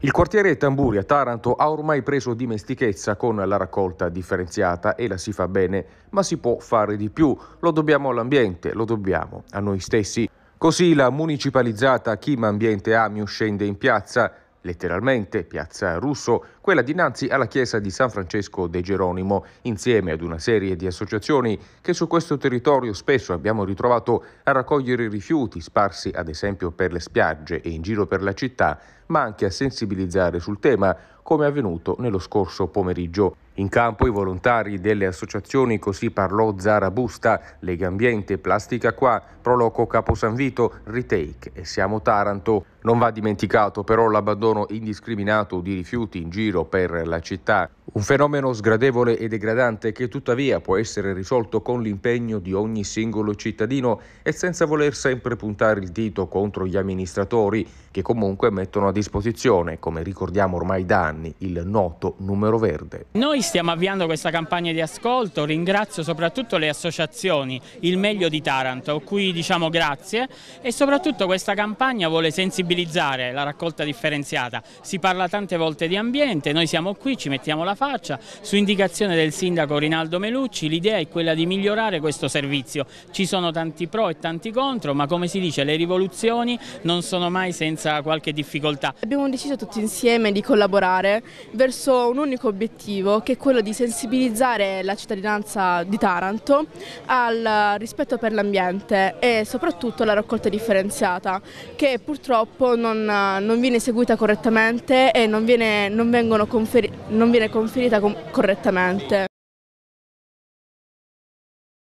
Il quartiere Tamburi a Taranto ha ormai preso dimestichezza con la raccolta differenziata e la si fa bene, ma si può fare di più. Lo dobbiamo all'ambiente, lo dobbiamo a noi stessi. Così la municipalizzata Chima Ambiente Amio scende in piazza, letteralmente piazza Russo, quella dinanzi alla chiesa di San Francesco de Geronimo, insieme ad una serie di associazioni che su questo territorio spesso abbiamo ritrovato a raccogliere rifiuti sparsi ad esempio per le spiagge e in giro per la città, ma anche a sensibilizzare sul tema, come è avvenuto nello scorso pomeriggio. In campo i volontari delle associazioni Così parlò Zarabusta, Lega Ambiente, Plastica Qua, Proloco Capo San Vito, Retake e Siamo Taranto. Non va dimenticato però l'abbandono indiscriminato di rifiuti in giro giro per la città. Un fenomeno sgradevole e degradante che tuttavia può essere risolto con l'impegno di ogni singolo cittadino e senza voler sempre puntare il dito contro gli amministratori che comunque mettono a disposizione, come ricordiamo ormai da anni, il noto numero verde. Noi stiamo avviando questa campagna di ascolto, ringrazio soprattutto le associazioni, il meglio di Taranto, cui diciamo grazie e soprattutto questa campagna vuole sensibilizzare la raccolta differenziata. Si parla tante volte di ambiente, niente, noi siamo qui, ci mettiamo la faccia, su indicazione del sindaco Rinaldo Melucci l'idea è quella di migliorare questo servizio, ci sono tanti pro e tanti contro, ma come si dice le rivoluzioni non sono mai senza qualche difficoltà. Abbiamo deciso tutti insieme di collaborare verso un unico obiettivo che è quello di sensibilizzare la cittadinanza di Taranto al rispetto per l'ambiente e soprattutto alla raccolta differenziata che purtroppo non, non viene eseguita correttamente e non, viene, non vengono non viene conferita correttamente.